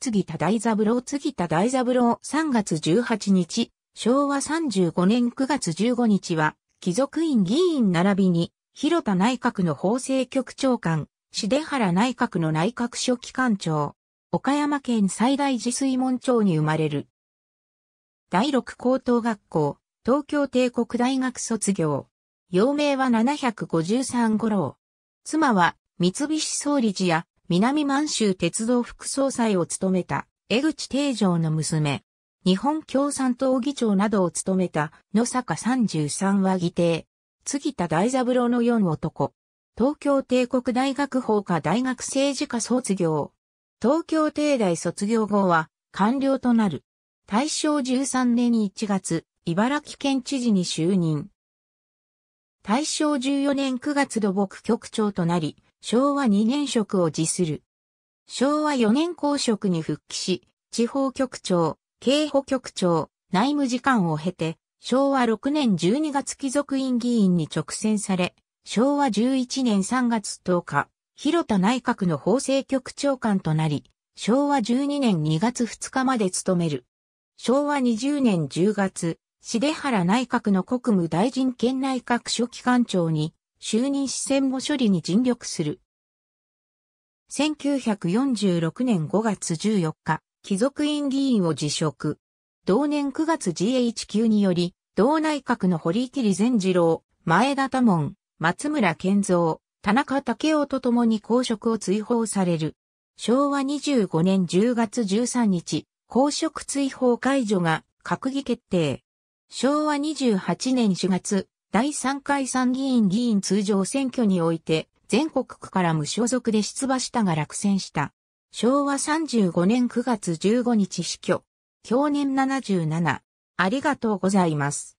次田大三郎次田大三郎3月18日、昭和35年9月15日は、貴族院議員並びに、広田内閣の法制局長官、重原内閣の内閣書記官長、岡山県最大寺水門町に生まれる。第六高等学校、東京帝国大学卒業。幼名は753五郎。妻は、三菱総理寺や南満州鉄道副総裁を務めた江口定常の娘、日本共産党議長などを務めた野坂33は議定、杉田大三郎の4男、東京帝国大学法科大学政治科卒業、東京帝大卒業後は官僚となる。大正13年1月、茨城県知事に就任。大正14年9月土木局長となり、昭和2年職を辞する。昭和4年公職に復帰し、地方局長、警保局長、内務次官を経て、昭和6年12月貴族院議員に直選され、昭和11年3月10日、広田内閣の法制局長官となり、昭和12年2月2日まで務める。昭和20年10月、茂原内閣の国務大臣兼内閣書記官庁に就任視線も処理に尽力する。1946年5月14日、貴族院議員を辞職。同年9月 GHQ により、同内閣の堀切善次郎、前田多門、松村健三、田中武夫と共に公職を追放される。昭和25年10月13日、公職追放解除が閣議決定。昭和28年4月、第3回参議院議員通常選挙において、全国区から無所属で出馬したが落選した。昭和35年9月15日死去。去年77。ありがとうございます。